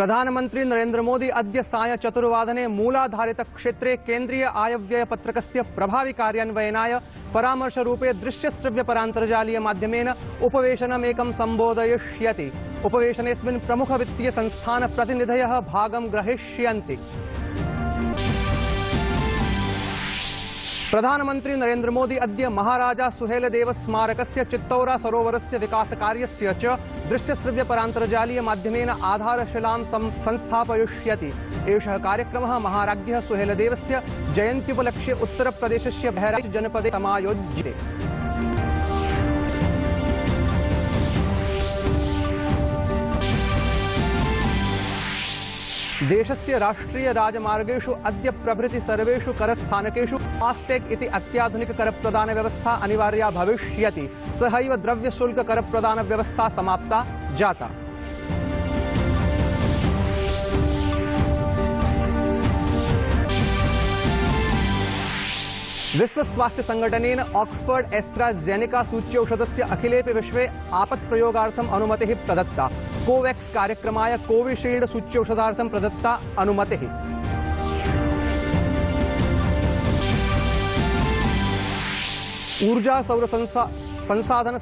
नरेन्द्र मोदी अद साय चतुर्वादने मूलाधारितक्षेत्रे केन्द्रीय प्रभावी कार्यान्वयनाय परामर्शरूपे दृश्यश्रव्यपरान्तर्जालीयमाध्यमेन प्रमुख वित्तीय संस्थान प्रतिनिधय भागं ग्रहीष्य प्रधानमंत्री नरेन्द्र मोदी अद्य महाराजा स्मारक चित्तौरा श्रव्य विकासकार्यस्य मध्यम आधारशिला आधारशिलां कार्यक्रम महाराज सुहेलदेव महाराज्ञः उत्तर प्रदेश से बहराइच जनपदे समायोज्यते देश से राष्ट्रीय राजमार्गेषु अद्य प्रभृति सर्वेषु करस्थानकेषु फास्टैग इति अत्याधुनिक कर प्रदान करप्रदानव्यवस्था अनिवार्या भविष्यति सहैव प्रदान व्यवस्था समाप्ता जाता विश्व स्वास्थ्य संगठन ऑक्सफर्ड एस्ट्राजेनिका सूच्यौषधस्य अखिलेपि विश्वे आपत् आपत्प्रयोगार्थम् अनुमतिः प्रदत्ता कोवैक्स कार्यक्रम कोविशील्ड् सूच्यौषधा प्रदत्ता अनुमति ऊर्जा सौर संसाधन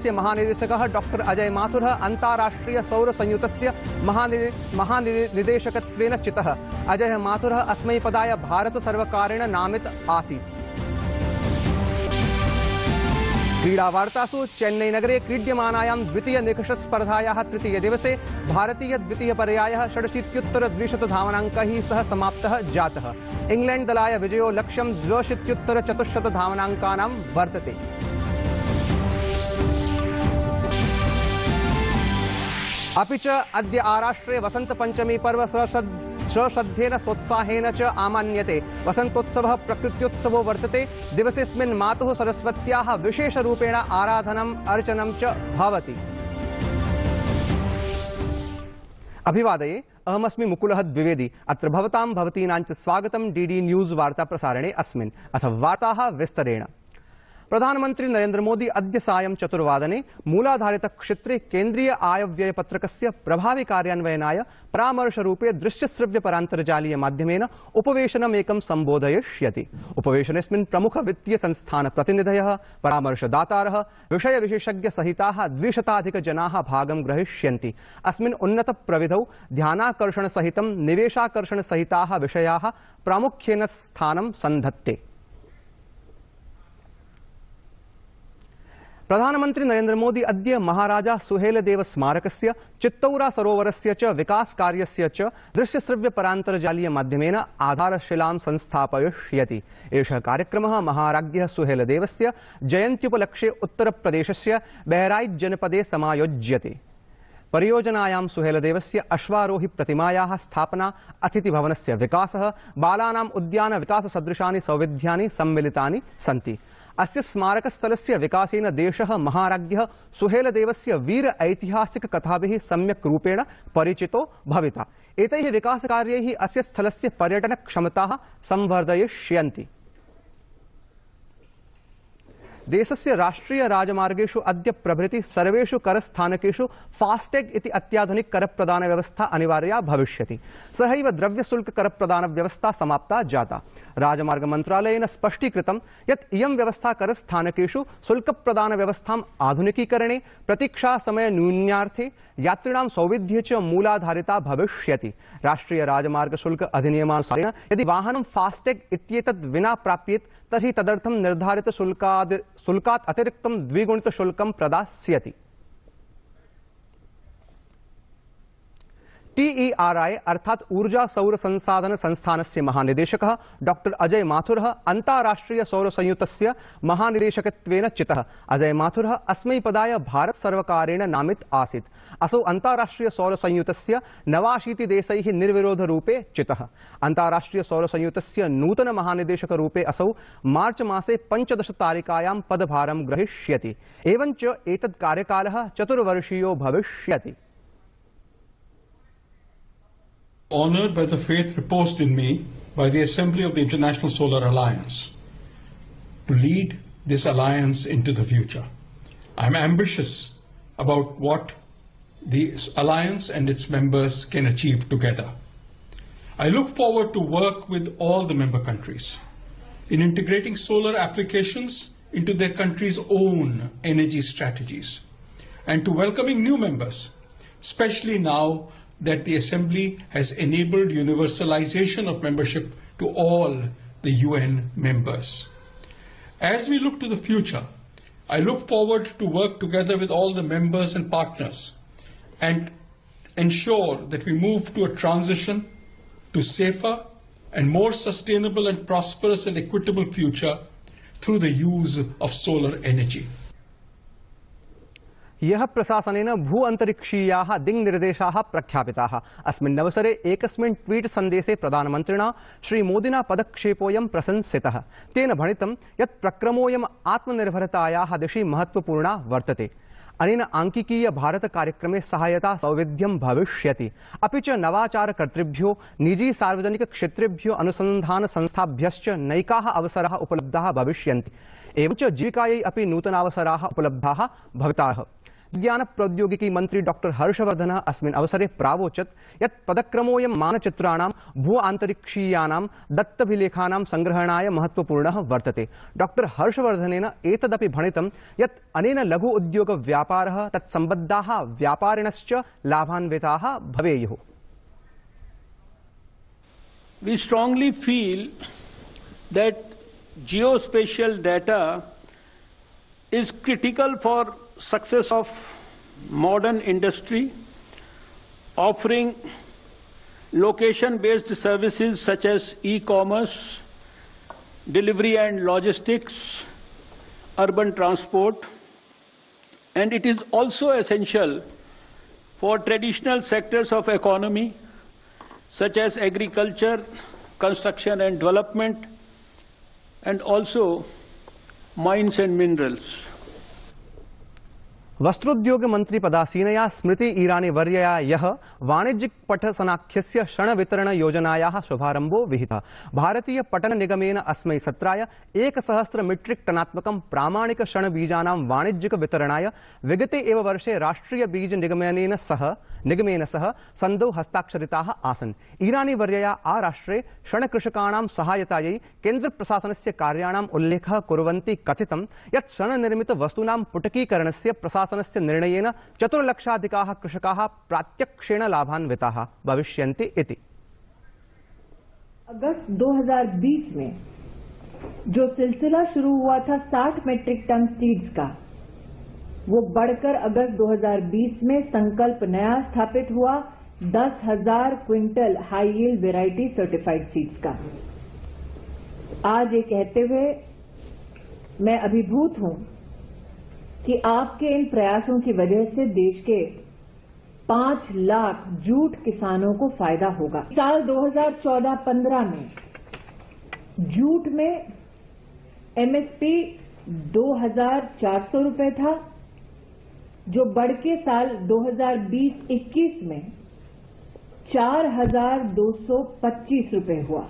से महानिदेशक डॉक्टर अजय माथुरः अन्ताराष्ट्रिय सौरसंयुतस्य महानिदे महानिदेशकत्वेन चितः अजय माथुरः अस्मै भारत सर्वकारेण नामित आसी क्रीडावार्तासु भारतीय क्रीड्यमानायां द्वितीयनिकषस्पर्धायाः तृतीयदिवसे भारतीयद्वितीयपर्यायः षडशीत्युत्तरद्विशतधावनाङ्कैः सह समाप्तः जातः इङ्ग्लैण्ड्दलाय विजयो लक्ष्यं द्वशीत्युत्तरचतुश्शतधावनाङ्कानां वर्तते अभी चद आराष्ट्रे वसंत पंचमी पर्व सश्रद्धेन सोत्साहेन च आमान्यते वसन्तोत्सवः प्रकृत्योत्सवो वर्तते दिवसेऽस्मिन् मातुः सरस्वत विशेषरूपेण आराधनम् अर्चनं अभिवाद अहमस्म अभिवादये द्विवेदी अत्र भवतां डी डी न्यूज़ वर्ता प्रसारणे अस्थ वर्ता विस्तरेण प्रधानमंत्री नरेन्द्र मोदी अद्य साय चतुर्वादने मूलाधारित आय केन्द्रीय पत्रक प्रभावी कार्यान्वयनाय परामर्शरूपे दृश्यश्रव्यपरान्तर्जालीयमाध्यमेन उपवेशनमेकं सम्बोधयिष्यति उपवेशनेऽस्मिन् प्रमुखवित्तीयसंस्थानप्रतिनिधयः परामर्शदातारः विषयविशेषज्ञसहिताः द्विशताधिकजनाः भागं ग्रहीष्यन्ति अस्मिन् उन्नतप्रविधौ निवेशाकर्षण सहिता विषया प्रामुख्येन स्थानं संधत्ते प्रधानमंत्री नरेन्द्र मोदी अद्य महाराजा चित्तौरा सरोवर च परातर्जालीय च आधारशिला आधारशिलां कार्यक्रम महाराज सुहेलदेव महाराज्ञः उत्तर प्रदेश से बहराइच जनपद समायोज्यते परियोजनायां सुहेलदेव अश्वारोही प्रतिमा स्थापना अतिथिभवनस्य उद्यान बालानाम् सदृशा सौविध्या सम्मिलितानि सी अस्य स्मारकस्थलस्य विकासेन देश महाराज सुहेलदेव वीर ऐतिहासिक कथा रूपेण परिचितो भविता एक विस कार्य अस्थल पर्यटन क्षमता संवर्धयिष्यन्ति देश से राष्ट्रीय राजमार्गेषु अद्य प्रभृति सर्वेषु करस्थानकेषु फास्टैग इति अत्याधुनिक कर प्रदान व्यवस्था अनिवार्या भविष्यति सहैव द्रव्य शुल्क कर प्रदान व्यवस्था समाप्ता जाता राजमार्ग राजमार्गमन्त्रालयेन स्पष्टीकृतं यत् इयं व्यवस्था करस्थानकेषु शुल्कप्रदानव्यवस्थाम् आधुनिकीकरणे प्रतीक्षा समय प्रतीक्षासमयन्यून्यार्थे यात्रिणां सौविध्ये च मूलाधारिता भविष्यति राष्ट्रीय राजमार्ग शुल्क अधिनियमानुसारेण यदि वाहनं फास्टैग इत्येतद् विना प्राप्येत तर्हि निर्धारित शुल्का शुल्कात् अतिरिक्तं द्विगुणितशुल्कं प्रदास्यति टीईआरआई अर्थात ऊर्जा सौर संसाधन संस्थान से महानिदेशक डॉक्टर अजय माथुर अंतराष्ट्रीय सौर संयुक्त महानिदेशक चित अजय माथुर अस्म पदा भारत सर्वकारेण नामित आसी असौ अंतराष्ट्रीय सौर संयुक्त नवाशीति देश निर्विरोध रूपे चित अंतराष्ट्रीय सौर संयुत नूतन महानिदेशक रूपे असौ मार्च मसे पंचदश तारिकायां पदभारं ग्रहीष्यति एवं एतत् कार्यकालः चतुर्वर्षीयो भविष्यति honored by the faith reposed in me by the Assembly of the International Solar Alliance to lead this alliance into the future. I'm ambitious about what the alliance and its members can achieve together. I look forward to work with all the member countries in integrating solar applications into their country's own energy strategies and to welcoming new members, especially now that the Assembly has enabled universalization of membership to all the UN members. As we look to the future, I look forward to work together with all the members and partners and ensure that we move to a transition to safer and more sustainable and prosperous and equitable future through the use of solar energy. यः प्रशासन भू अन्तरिक्षीयाः दिंग प्रख्यापिताः अस्मिन् अस्वसरे एकस्मिन् tweet सन्देशे प्रधानमन्त्रिणा श्रीमोदिना पदक्षेपोय प्रशंसि तेन भणित ये प्रक्रमोय आत्मनिर्भरता दिशि महत्वपूर्ण वर्तते अनेन आंकीय भारत कार्यक्रम सहायता सौविध्यम भविष्य अभी च कर्तृभ्यो निजी सार्वजनिकक्षेत्रेभ्यो अनुसन्धानसंस्थाभ्यश्च नैकाः अवसराः उपलब्ध भविष्यन्ति एवं च जीविकायै अपि नूतनावसराः उपलब्धाः विज्ञान प्रौद्योगिकी मंत्री डॉक्टर अस्मिन् अवसरे प्रावोचत् यत् पदक्रमोऽयं मानचित्राणां भू आन्तरिक्षीयानां दत्तभिलेखानां सङ्ग्रहणाय महत्वपूर्ण वर्तते डॉक्टर हर्षवर्धनेन एतदपि भणितं यत् अनेन लघु व्यापार तत्सम्बद्धाः व्यापारिणश्च लाभान्विताः भवेयुः We strongly feel that geospatial data is critical for success of modern industry, offering location-based services such as e-commerce, delivery and logistics, urban transport, and it is also essential for traditional sectors of economy such as agriculture, construction and development, and also mines and minerals वस्त्रोद्योग मंत्री पदासीनया स्मृति ईरानी वर्यया यह वाणिज्यिक पठसनाख्यस्य षण वितरण योजनाया शुभारंभो विहित भारतीय पटन निगमेन अस्मै सत्राय सहस्र metric टनात्मक प्रामाणिक क्षण बीजा वाणिज्यिक वितरणाय विगते एव वर्षे राष्ट्रीय बीज निगमेन सह निगमेन सह सहायताय केन्द्र प्रशासन से आराष्ट्रे उल्लेख सहायतायै कथित ये षण निर्मित वस्तूना पुटकीकरण से प्रशासन से निर्णय चतुर्लक्षाधिका कृषका प्रात्यक्षेण लाभान्विताः अगस्त दो अगस्त 2020 में जो सिलसिला शुरू हुआ था 60 मेट्रिक टन सीड्स का वो बढ़कर अगस्त 2020 में संकल्प नया स्थापित हुआ दस हजार quintal high yield variety certified seeds का आज ये कहते हुए मैं अभिभूत हूं कि आपके इन प्रयासों की वजह से देश के पांच लाख जूट किसानों को फायदा होगा साल 2014-15 में जूट में एमएसपी 2400 रुपए था जो बढ़ के साल 2020-21 में 4,225 रुपए हुआ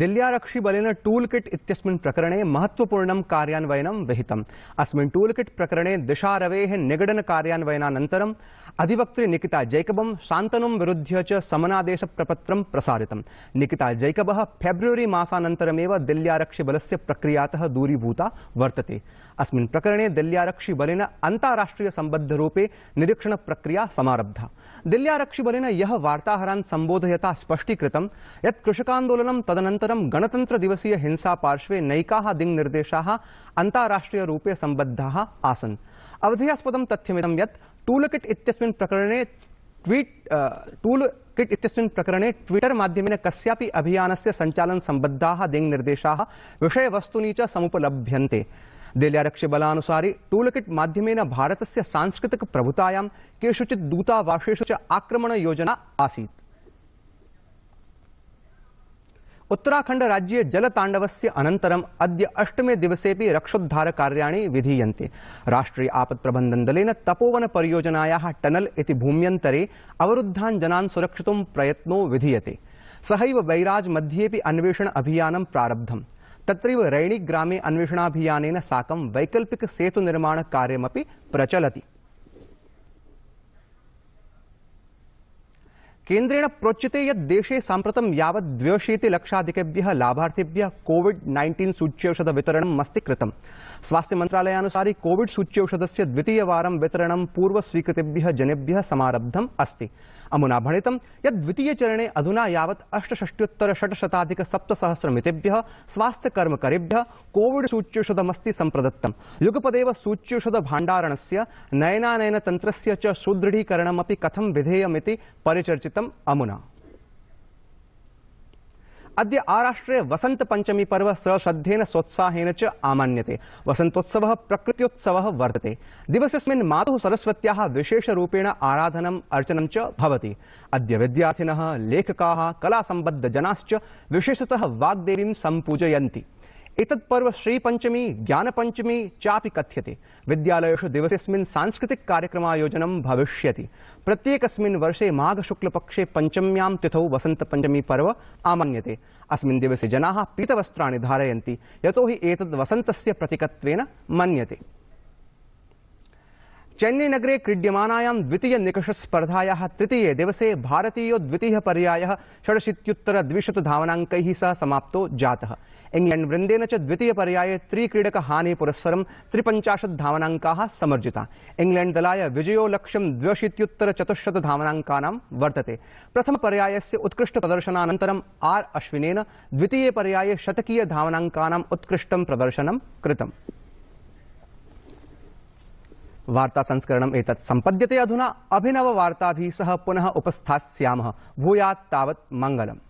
दिल्यारक्षि बलेन टूल किट इत्यस्मिन् प्रकरणे महत्वपूर्णं कार्यान्वयनं विहितम् अस्मिन् टूल किट प्रकरणे दिशारवेः निगडन कार्यान्वयनानन्तरम् अधिवक्त्री निकिता जैकबं शान्तनुं विरुध्य च समनादेशप्रपत्रं प्रसारितं निकिता जैकबः फेब्रवरी मासानन्तरमेव दिल्यारक्षिबलस्य प्रक्रियातः दूरीभूता वर्तते अस्मिन् प्रकरणे दिल्ल्यारक्षिबलेन अन्ताराष्ट्रियसम्बद्धरूपे निरीक्षणप्रक्रिया समारब्धा दिल्ल्यारक्षिबलेन यः वार्ताहरान् सम्बोधयता स्पष्टीकृतं यत् कृषकान्दोलनं तदनन्तरं गणतन्त्रदिवसीय पार्श्वे नैकाः दिङ्निर्देशाः अन्ताराष्ट्रियरूपे सम्बद्धाः आसन् अवधेयास्पदं तथ्यमिदं यत् टूलकिट् इत्यस्मिन् प्रकरणे ट्वीट् टूल किट् इत्यस्मिन् प्रकरणे ट्विटर् माध्यमेन कस्यापि अभियानस्य सम्बद्धाः दिङ्निर्देशाः विषयवस्तूनि च समुपलभ्यन्ते देल्यारक्षिबलानुसारि टूलकिट् माध्यमेन भारतस्य सांस्कृतिकप्रभुतायां केषुचित् दूतावासेषु च आक्रमणयोजना आसीत् उत्तराखण्डराज्ये जलताण्डवस्य अनन्तरम् अद्य अष्टमे विधीय राष्ट्रीय आपत् प्रबंधन दल तपोवन परियोजनाया टनल भूम्यंतरे अवरुद्धा जना सुरक्षित प्रयत्नो विधीये सहैव बैराज मध्ये अन्वेषण अभियान प्रारब्धम तत्रैव रैणीग्रामे अन्वेषणाभियानेन साकं वैकल्पिकसेतुनिर्माणकार्यमपि प्रचलति केन्द्रेण प्रोच्यते यत् देशे साम्प्रतं यावत् द्व्यशीतिलक्षाधिकेभ्यः लाभार्थिभ्यः कोविड् नैन्टीन् सूच्यौषधवितरणम् अस्ति कृतम् स्वास्थ्यमन्त्रालयानुसारि कोविड् सूच्यौषधस्य द्वितीयवारं वितरणं पूर्वस्वीकृतेभ्यः जनेभ्यः समारब्धम् अस्ति अमुना भणित यत् चरणे अधुना कर्मकरेभ्य अष्टषष्ट्युत्तरषट्शताधिकसप्तसहस्रमितेभ्यः स्वास्थ्यकर्मकरेभ्यः संप्रदत्त सूच्यौषधमस्ति सूच्यौषध युगपदेव से नयनानयन तंत्र सुदृढ़ीकरण कथम विधेयम परिचर्चित अमुना अद्य आराष्ट्रे वसंत पंचमी पर्व सश्रद्धेन सोत्साह च आमान्यते वसंतोत्सव प्रकृत्योत्सवः वर्तते दिवसेऽस्मिन् मातुः सरस्वत्याः विशेषरूपेण आराधनम् अर्चनं अर्चन चवती अद्य विद्यार्थिनः लेखकाः कलासम्बद्धजनाश्च विशेषतः वाग्देवीं सम्पूजयन्ति एतत् पर्व श्रीपञ्चमी ज्ञानपञ्चमी चापि कथ्यते विद्यालयेषु दिवसेऽस्मिन् सांस्कृतिककार्यक्रमायोजनं भविष्यति प्रत्येकस्मिन् वर्षे माघशुक्लपक्षे पञ्चम्यां तिथौ वसन्तपञ्चमी पर्व आमन्यते अस्मिन् दिवसे जनाः पीतवस्त्राणि धारयन्ति यतो हि एतद् वसन्तस्य प्रतीकत्वेन मन्यते चेन्नई नगरे क्रीड्यमानायां स्पर्धाया तृतीये दिवसे भारतीयो द्वितीयः पर्यायः षडशीत्युत्तरद्विशतधावनाङ्कैः सह समाप्तो जातः इङ्ग्लैण्ड्वृन्देन च पुरस्सर त्रिपंचाशत त्रिपञ्चाशद्धावनाङ्काः समर्जिता इंग्लैंड दलाय इङ्ग्लैण्ड्दलाय विजयोलक्ष्यं द्व्यशीत्युत्तरचतुश्शतधावनाङ्कानां वर्तते उत्कृष्ट उत्कृष्टप्रदर्शनानन्तरम् आर अश्विनेन द्वितीय पर्याये शतकीयधावनाङ्कानाम् उत्कृष्टं प्रदर्शनं कृतम् वार्ता वार्तासंस्करणम् एतत् संपद्यते अधुना अभिनव वार्ता भी सह पुनः उपस्थास्यामः भूयात् तावत् मंगलम्